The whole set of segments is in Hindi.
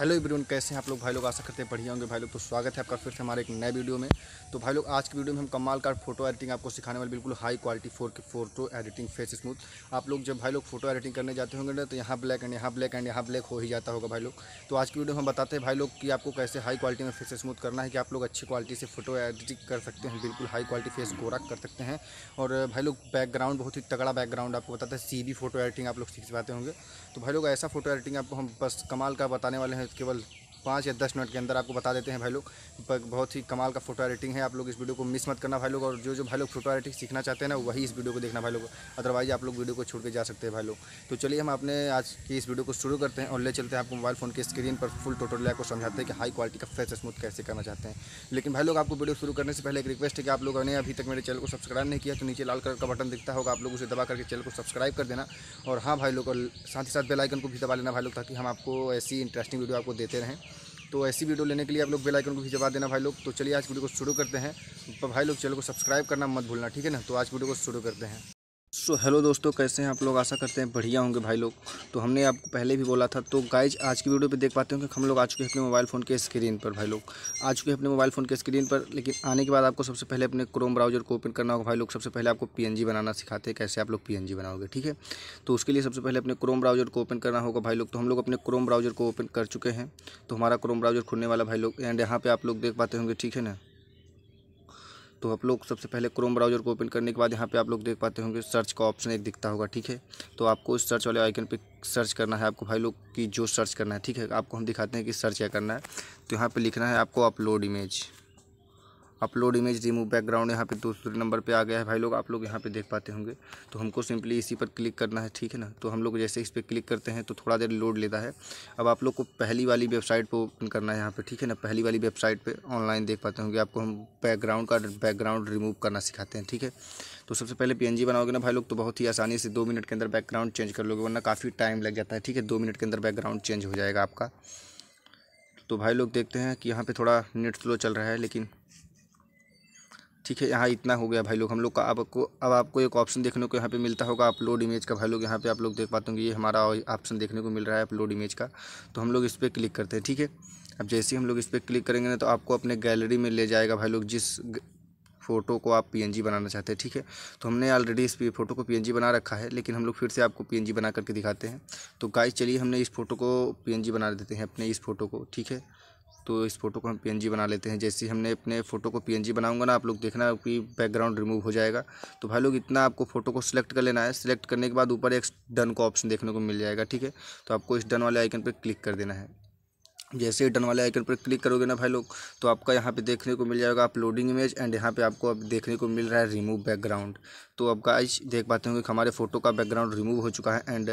हेलो एवरीवन कैसे हैं आप लोग भाई लोग आशा करते हैं बढ़िया होंगे भाई लोग तो स्वागत है आपका फिर से हमारे एक नए वीडियो में तो भाई लोग आज की वीडियो में हम कमाल का फोटो एडिटिंग आपको सिखाने वाले बिल्कुल high quality four K photo editing face smooth आप लोग जब भाई लोग फोटो एडिटिंग करने जाते होंगे ना तो यहाँ ब्लैक एंड यहाँ ब्लैक एंड यहाँ ब्लैक हो ही जाता होगा भाई लोग तो आज की वीडियो में हम बताते हैं भाई लोग कि आपको कैसे हाई क्वालिटी में फेस स्मूथ करना है कि आप लोग अच्छी क्वालिटी से फोटो एडिटिंग कर सकते हैं बिल्कुल हाई क्वालिटी फेस गोरा कर सकते हैं और भाई लोग बैकग्राउंड बहुत ही तगड़ा बैकग्राउंड आपको बताते हैं सी फोटो एडिटिंग आप लोग सीख पाते होंगे तो भाई लोग ऐसा फोटो एडिटिंग आपको हम बस कमाल का बताने वाले हैं केवल पाँच या दस मिनट के अंदर आपको बता देते हैं भाई लोग बहुत ही कमाल का फोटो एडिटिंग है आप लोग इस वीडियो को मिस मत करना भाई लोग और जो जो भाई लोग फोटो एडिटिंग सीखना चाहते हैं ना वही इस वीडियो को देखना भाई लोग अदरवाइज आप लोग वीडियो को छोड़ के जा सकते हैं भाई लोग तो चलिए हम अपने आज की इस वीडियो को शुरू करते हैं और ले चलते हैं आपको मोबाइल फ़ोन के स्क्रीन पर फुल टोटल को समझाते हैं कि हाई क्वालिटी का फेस स्मूथ कैसे करना चाहते हैं लेकिन भाई लोग आपको वीडियो शुरू करने से पहले एक रिक्वेस्ट है कि आप लोगों ने अभी तक मेरे चैनल को सब्सक्राइब नहीं किया तो नीचे लाल कलर का बटन दिखता होगा आप लोग उसे दबा करके चैनल को सब्सक्राइब कर देना और हाँ भाई लोग और साथ ही साथ बेलाइकन को भी दबा लेना भाई लोग ताकि हम आपको ऐसी इंटरेस्टिंग वीडियो आपको देते रहें तो ऐसी वीडियो लेने के लिए आप लोग बेल आइकन को भी जवाब देना भाई लोग तो चलिए आज वीडियो को शुरू करते हैं तो भाई लोग चैनल को सब्सक्राइब करना मत भूलना ठीक है ना तो आज वीडियो को शुरू करते हैं सो so, हेलो दोस्तों कैसे हैं आप लोग आशा करते हैं बढ़िया होंगे भाई लोग तो हमने आपको पहले भी बोला था तो गाइज आज की वीडियो पे देख पाते होंगे हम लोग आ चुके हैं अपने मोबाइल फ़ोन के स्क्रीन पर भाई लोग आ चुके हैं अपने मोबाइल फ़ोन के स्क्रीन पर लेकिन आने के बाद आपको सबसे पहले अपने क्रोम ब्राउजर को ओपन करना होगा भाई लोग सबसे पहले आपको पी बनाना सिखाते हैं कैसे आप लोग पी बनाओगे ठीक है तो उसके लिए सबसे पहले अपने क्रोम ब्राउजर को ओपन करना होगा भाई लोग तो हम लोग अपने क्रोम ब्राउजर को ओपन कर चुके हैं तो हमारा क्रोम ब्राउजर खुलने वाला भाई लोग एंड यहाँ पर आप लोग देख पाते होंगे ठीक है ना तो आप लोग सबसे पहले क्रोम ब्राउज़र को ओपन करने के बाद यहाँ पे आप लोग देख पाते होंगे सर्च का ऑप्शन एक दिखता होगा ठीक है तो आपको इस सर्च वाले आइकन पे सर्च करना है आपको भाई लोग की जो सर्च करना है ठीक है आपको हम दिखाते हैं कि सर्च क्या करना है तो यहाँ पर लिखना है आपको upload image upload image remove background यहाँ पे दूसरे नंबर पे आ गया है भाई लोग आप लोग यहाँ पे देख पाते होंगे तो हमको सिंपली इसी पर क्लिक करना है ठीक है ना तो हम लोग जैसे इस पर क्लिक करते हैं तो थोड़ा देर लोड लेता है अब आप लोग को पहली वाली वेबसाइट पर ओपन करना है यहाँ पर ठीक है ना पहली वाली वेबसाइट पर ऑनलाइन देख पाते होंगे आपको हम बैकग्राउंड का बैकग्राउंड रिमूव करना सिखाते हैं ठीक है तो सबसे पहले पी बनाओगे ना भाई लोग तो बहुत ही आसानी से दो मिनट के अंदर बैकग्राउंड चेंज कर लोगे वरना काफ़ी टाइम लग जाता है ठीक है दो मिनट के अंदर बैकग्राउंड चेंज हो जाएगा आपका तो भाई लोग देखते हैं कि यहाँ पे थोड़ा नेट स्लो चल रहा है लेकिन ठीक है यहाँ इतना हो गया भाई लोग हम लोग का आपको अब आपको एक ऑप्शन देखने को यहाँ पे मिलता होगा अपलोड इमेज का भाई लोग यहाँ पे आप लोग देख पाते होंगे ये हमारा ऑप्शन देखने को मिल रहा है अपलोड इमेज का तो हम लोग इस पर क्लिक करते हैं ठीक है अब जैसे ही हम लोग इस पर क्लिक करेंगे ना तो आपको अपने गैलरी में ले जाएगा भाई लोग जिस फ़ोटो को आप पी बनाना चाहते हैं ठीक है तो हमने ऑलरेडी इस फ़ोटो को पी बना रखा है लेकिन हम लोग फिर से आपको पीएनजी बना करके दिखाते हैं तो गाइज चलिए हमने इस फ़ोटो को पी बना देते हैं अपने इस फ़ोटो को ठीक है तो इस फ़ोटो को हम पी बना लेते हैं जैसे हमने अपने फ़ोटो को पी बनाऊंगा ना आप लोग देखना कि बैकग्राउंड रिमूव हो जाएगा तो भाई लोग इतना आपको फ़ोटो को सिलेक्ट कर लेना है सिलेक्ट करने के बाद ऊपर एक डन का ऑप्शन देखने को मिल जाएगा ठीक है तो आपको इस डन वाले आइकन पर क्लिक कर देना है जैसे ही डन वाले आइकन पर क्लिक करोगे ना भाई लोग तो आपका यहाँ पे देखने को मिल जाएगा अपलोडिंग इमेज एंड यहाँ पे आपको अब देखने को मिल रहा है रिमूव बैकग्राउंड तो अब गाइस देख पाते होंगे कि हमारे फ़ोटो का बैकग्राउंड रिमूव हो चुका है एंड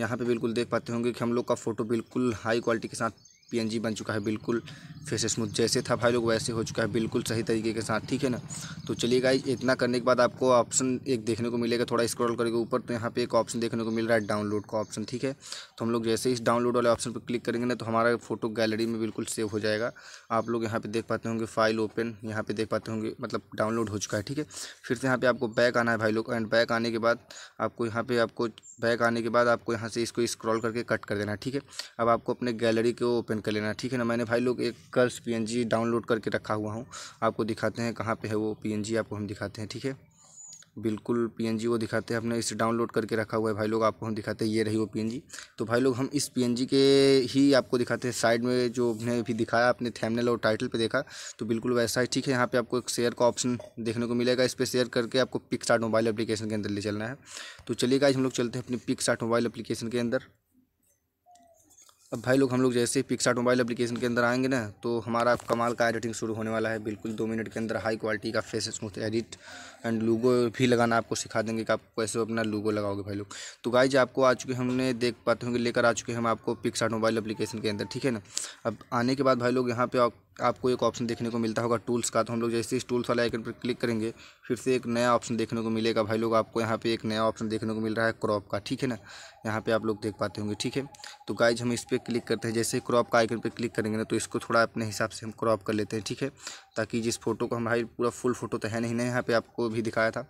यहाँ पे बिल्कुल देख पाते होंगे कि हम लोग का फ़ोटो बिल्कुल हाई क्वालिटी के साथ पीएनजी बन चुका है बिल्कुल फेस स्मूथ जैसे था भाई लोग वैसे हो चुका है बिल्कुल सही तरीके के साथ ठीक है ना तो चलिए गाइज इतना करने के बाद आपको ऑप्शन एक देखने को मिलेगा थोड़ा स्क्रॉल करके ऊपर तो यहाँ पे एक ऑप्शन देखने को मिल रहा है डाउनलोड का ऑप्शन ठीक है तो हम लोग जैसे इस डाउनलोड वाले ऑप्शन पर क्लिक करेंगे ना तो हमारा फोटो गैलरी में बिल्कुल सेव हो जाएगा आप लोग यहाँ पर देख पाते होंगे फाइल ओपन यहाँ पर देख पाते होंगे मतलब डाउनलोड हो चुका है ठीक है फिर से यहाँ पर आपको बैक आना है भाई लोग एंड बैक आने के बाद आपको यहाँ पर आपको बैक आने के बाद आपको यहाँ से इसको स्क्रॉल करके कट कर देना है ठीक है अब आपको अपने गैलरी को ओपन ओपन कर लेना ठीक है ना मैंने भाई लोग एक कर्स पी डाउनलोड करके रखा हुआ हूँ आपको दिखाते हैं कहाँ पर है वो पी आपको हम दिखाते हैं ठीक है बिल्कुल पीएनजी वो दिखाते हैं हमने इसे डाउनलोड करके रखा हुआ है भाई लोग आपको हम दिखाते हैं ये रही वो पीएनजी तो भाई लोग हम इस पीएनजी के ही आपको दिखाते हैं साइड में जो हमने भी दिखाया आपने थैमनल और टाइटल पे देखा तो बिल्कुल वैसा ही ठीक है यहाँ पे आपको एक शेयर का ऑप्शन देखने को मिलेगा इस पर शेयर करके आपको पिक मोबाइल एप्लीकेशन के अंदर ले चलना है तो चलिएगा आज हम लोग चलते हैं अपनी पिक मोबाइल अपलीकेशन के अंदर अब भाई लोग हम लोग जैसे ही पिक्सार्ट मोबाइल एप्लीकेशन के अंदर आएंगे ना तो हमारा कमाल का एडिटिंग शुरू होने वाला है बिल्कुल दो मिनट के अंदर हाई क्वालिटी का face smooth edit and logo भी लगाना आपको सिखा देंगे कि आप कैसे अपना लूगो लगाओगे भाई लोग तो गाइज आपको आ चुके हमने देख पाते होंगे लेकर आ चुके हम आपको पिक्सार्ट मोबाइल अपलीकेशन के अंदर ठीक है ना अब आने के बाद भाई लोग यहाँ पर आपको एक ऑप्शन देखने को मिलता होगा टूल्स का तो हम लोग जैसे इस टूल्स वाले आइकन पर क्लिक करेंगे फिर से एक नया ऑप्शन देखने को मिलेगा भाई लोग आपको यहाँ पे एक नया ऑप्शन देखने को मिल रहा है क्रॉप का ठीक है ना यहाँ पे आप लोग देख पाते होंगे ठीक है तो गाइज हम इस पर क्लिक करते हैं जैसे क्रॉप का आइकन पर क्लिक करेंगे ना तो इसको थोड़ा अपने हिसाब से हम क्रॉप कर लेते हैं ठीक है ताकि जिस फोटो को हम भाई पूरा फुल फोटो तो है नहीं ना यहाँ पर आपको भी दिखाया था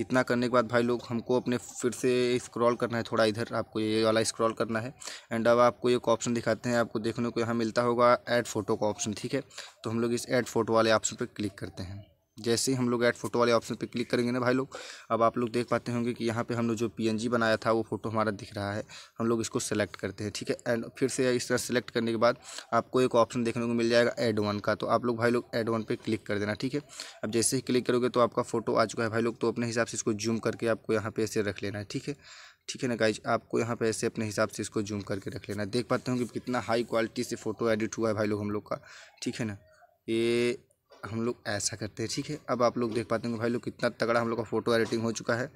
इतना करने के बाद भाई लोग हमको अपने फिर से स्क्रॉल करना है थोड़ा इधर आपको ये वाला स्क्रॉल करना है एंड अब आपको एक ऑप्शन दिखाते हैं आपको देखने को यहाँ मिलता होगा ऐड फ़ोटो का ऑप्शन ठीक है तो हम लोग इस ऐड फ़ोटो वाले ऑप्शन पर क्लिक करते हैं जैसे ही हम लोग ऐड फोटो वाले ऑप्शन पे क्लिक करेंगे ना भाई लोग अब आप लोग देख पाते होंगे कि यहाँ पे हम लोग जो पीएनजी बनाया था वो फ़ोटो हमारा दिख रहा है हम लोग इसको सेलेक्ट करते हैं ठीक है एंड फिर से इस तरह सेलेक्ट करने के बाद आपको एक ऑप्शन देखने को मिल जाएगा एड वन का तो आप लोग भाई लोग एड वन पर क्लिक कर देना ठीक है अब जैसे ही क्लिक करोगे तो आपका फ़ोटो आ चुका है भाई लोग तो अपने हिसाब से इसको जूम करके आपको यहाँ पर ऐसे रख लेना है ठीक है ठीक है ना गाइज आपको यहाँ पे ऐसे अपने हिसाब से इसको जूम करके रख लेना देख पाते होंगे कितना हाई क्वालिटी से फ़ोटो एडिट हुआ है भाई लोग हम लोग का ठीक है ना ये हम लोग ऐसा करते हैं ठीक है अब आप लोग देख पाते होंगे भाई लोग कितना तगड़ा हम लोग का फ़ोटो एडिटिंग हो चुका है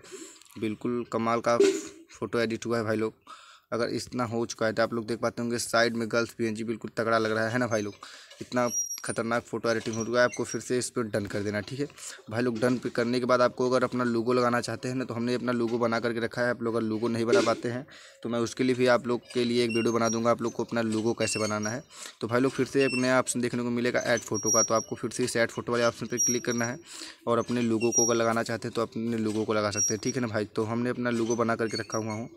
बिल्कुल कमाल का फ़ोटो एडिट हुआ है भाई लोग अगर इतना हो चुका है तो आप लोग देख पाते होंगे साइड में गर्ल्स पी बिल्कुल तगड़ा लग रहा है ना भाई लोग इतना खतरनाक फोटो एडिटिंग हो चुका है आपको फिर से इस पर डन कर देना ठीक है भाई लोग डन करने के बाद आपको अगर अपना लोगो लगाना चाहते हैं ना तो हमने अपना लोगो बना करके रखा है आप लोग अगर लोगो नहीं बना पाते हैं तो मैं उसके लिए भी आप लोग के लिए एक वीडियो बना दूंगा आप लोग को अपना लोगो कैसे बनाना है तो भाई लोग फिर से एक नया ऑप्शन देखने को मिलेगा एड फोटो का तो आपको फिर से इस एड फोटो वाले ऑप्शन पर क्लिक करना है और अपने लोगो को अगर लगाना चाहते हैं तो अपने लोगों को लगा सकते हैं ठीक है ना भाई तो हमने अपना लोगो बना करके रखा हुआ हूँ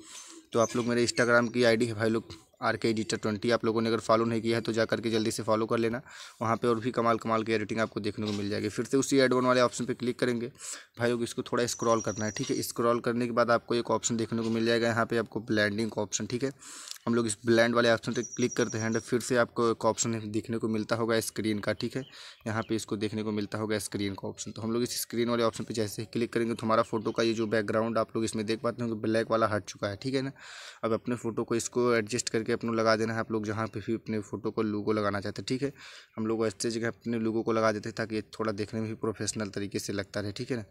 तो आप लोग मेरे इंस्टाग्राम की आई डी है भाई लोग आर के एडिटर ट्वेंटी आप लोगों ने अगर फॉलो नहीं किया है तो जा करके जल्दी से फॉलो कर लेना वहाँ पे और भी कमाल कमाल की एडिटिंग आपको देखने को मिल जाएगी फिर से उसी एडवन वाले ऑप्शन पे क्लिक करेंगे भाई लोग इसको थोड़ा स्क्रॉल करना है ठीक है स्क्रॉल करने के बाद आपको एक ऑप्शन देखने को मिल जाएगा यहाँ पर आपको ब्लैंडिंग का ऑप्शन ठीक है हम लोग इस ब्लैंड वाले ऑप्शन पर क्लिक करते हैं एंड फिर से आपको एक ऑप्शन देखने को मिलता होगा स्क्रीन का ठीक है यहाँ पर इसको देखने को मिलता होगा स्क्रीन का ऑप्शन तो हम लोग इस स्क्रीन वाले ऑप्शन पर जैसे ही क्लिक करेंगे तो हमारा फोटो का ये जो बैकग्राउंड आप लोग इसमें देख पाते हैं ब्लैक वाला हट चुका है ठीक है ना अब अपने फोटो को इसको एडजस्ट करके अपने लगा देना है आप लोग जहाँ पे भी अपने फ़ोटो को लोगो लगाना चाहते हैं ठीक है हम लोग ऐसे जगह अपने लोगों को लगा देते हैं ताकि थोड़ा देखने में भी प्रोफेशनल तरीके से लगता रहे ठीक है ना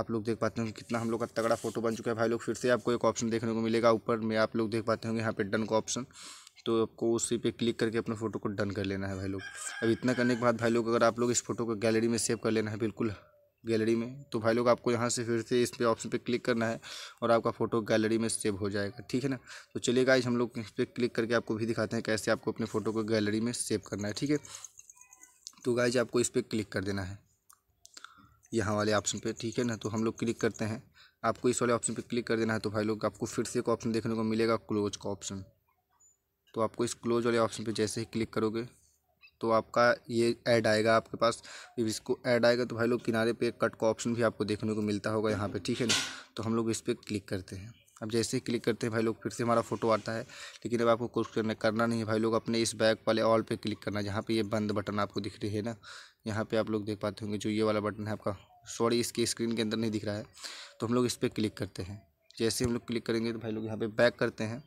आप लोग देख पाते होंगे कितना हम लोग का तगड़ा फोटो बन चुका है भाई लोग फिर से आपको एक ऑप्शन देखने को मिलेगा ऊपर में आप लोग देख पाते होंगे यहाँ पे डन का ऑप्शन तो आपको उसी पे क्लिक करके अपने फ़ोटो को डन कर लेना है भाई लोग अब इतना करने के बाद भाई लोग अगर आप लोग इस फोटो को गैलरी में सेव कर लेना है बिल्कुल गैलरी में तो भाई लोग आपको यहाँ से फिर से इस पे ऑप्शन पे क्लिक करना है और आपका फ़ोटो गैलरी में सेव हो जाएगा ठीक है ना तो चलिए गाइज हम लोग इस पर क्लिक करके आपको भी दिखाते हैं कैसे आपको अपने फ़ोटो को गैलरी में सेव करना है ठीक है तो गाइज आपको इस पर क्लिक कर देना है यहाँ वाले ऑप्शन पर ठीक है ना तो हम लोग क्लिक करते हैं आपको इस वाले ऑप्शन पर क्लिक कर देना है तो भाई लोग आपको फिर से एक ऑप्शन देखने को मिलेगा क्लोज का ऑप्शन तो आपको इस क्लोज वाले ऑप्शन पर जैसे ही क्लिक करोगे तो आपका ये ऐड आएगा आपके पास जब इसको ऐड आएगा तो भाई लोग किनारे पे कट का ऑप्शन भी आपको देखने को मिलता होगा यहाँ पे ठीक है ना तो हम लोग इस पर क्लिक करते हैं अब जैसे ही क्लिक करते हैं भाई लोग फिर से हमारा फ़ोटो आता है लेकिन अब आपको कुछ करने करना नहीं है भाई लोग अपने इस बैग वाले ऑल पर क्लिक करना जहाँ पर ये बंद बटन आपको दिख रही है ना यहाँ पर आप लोग देख पाते होंगे जो ये वाला बटन है आपका सॉरी इसके स्क्रीन के अंदर नहीं दिख रहा है तो हम लोग इस पर क्लिक करते हैं जैसे हम लोग क्लिक करेंगे तो भाई लोग यहाँ पर बैक करते हैं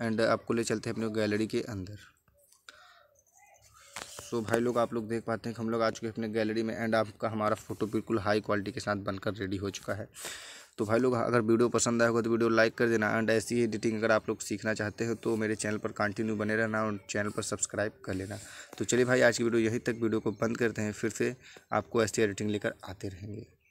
एंड आपको ले चलते हैं अपने गैलरी के अंदर सो भाई लोग आप लोग देख पाते हैं कि हम लोग आ चुके हैं अपने गैलरी में एंड आपका हमारा फ़ोटो बिल्कुल हाई क्वालिटी के साथ बनकर रेडी हो चुका है तो भाई लोग अगर वीडियो पसंद आए होगा तो वीडियो लाइक कर देना एंड ऐसी ही एडिटिंग अगर आप लोग सीखना चाहते हो तो मेरे चैनल पर कंटिन्यू बने रहना और चैनल पर सब्सक्राइब कर लेना तो चलिए भाई आज की वीडियो यहीं तक वीडियो को बंद करते हैं फिर से आपको ऐसी एडिटिंग लेकर आते रहेंगे